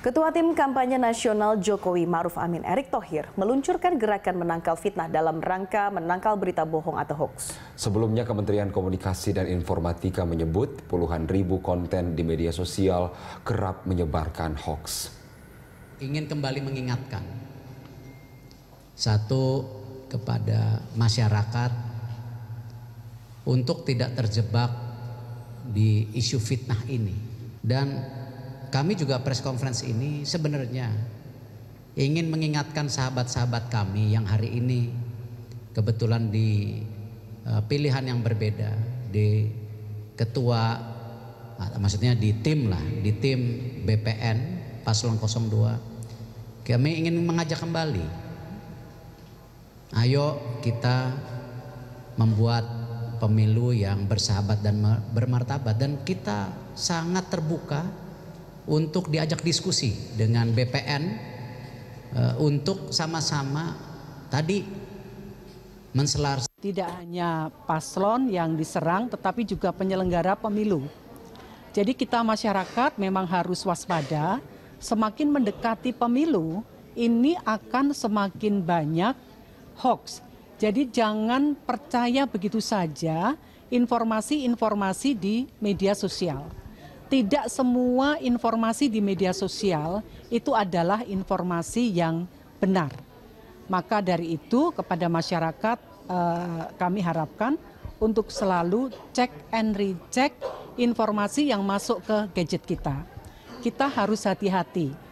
Ketua Tim Kampanye Nasional Jokowi Maruf Amin Erick Thohir meluncurkan gerakan menangkal fitnah dalam rangka menangkal berita bohong atau hoax. Sebelumnya Kementerian Komunikasi dan Informatika menyebut puluhan ribu konten di media sosial kerap menyebarkan hoax. Ingin kembali mengingatkan satu kepada masyarakat untuk tidak terjebak di isu fitnah ini dan kami juga press conference ini sebenarnya ingin mengingatkan sahabat-sahabat kami yang hari ini kebetulan di uh, pilihan yang berbeda di ketua ah, maksudnya di tim lah di tim BPN paslon 02 kami ingin mengajak kembali ayo kita membuat pemilu yang bersahabat dan bermartabat dan kita sangat terbuka untuk diajak diskusi dengan BPN uh, eh, untuk sama-sama tadi menselar tidak hanya paslon yang diserang tetapi juga penyelenggara pemilu. Jadi kita masyarakat memang harus waspada, semakin mendekati pemilu ini akan semakin banyak hoax. Jadi jangan percaya begitu saja informasi-informasi di media sosial tidak semua informasi di media sosial itu adalah informasi yang benar. Maka dari itu kepada masyarakat eh, kami harapkan untuk selalu cek and recheck informasi yang masuk ke gadget kita. Kita harus hati-hati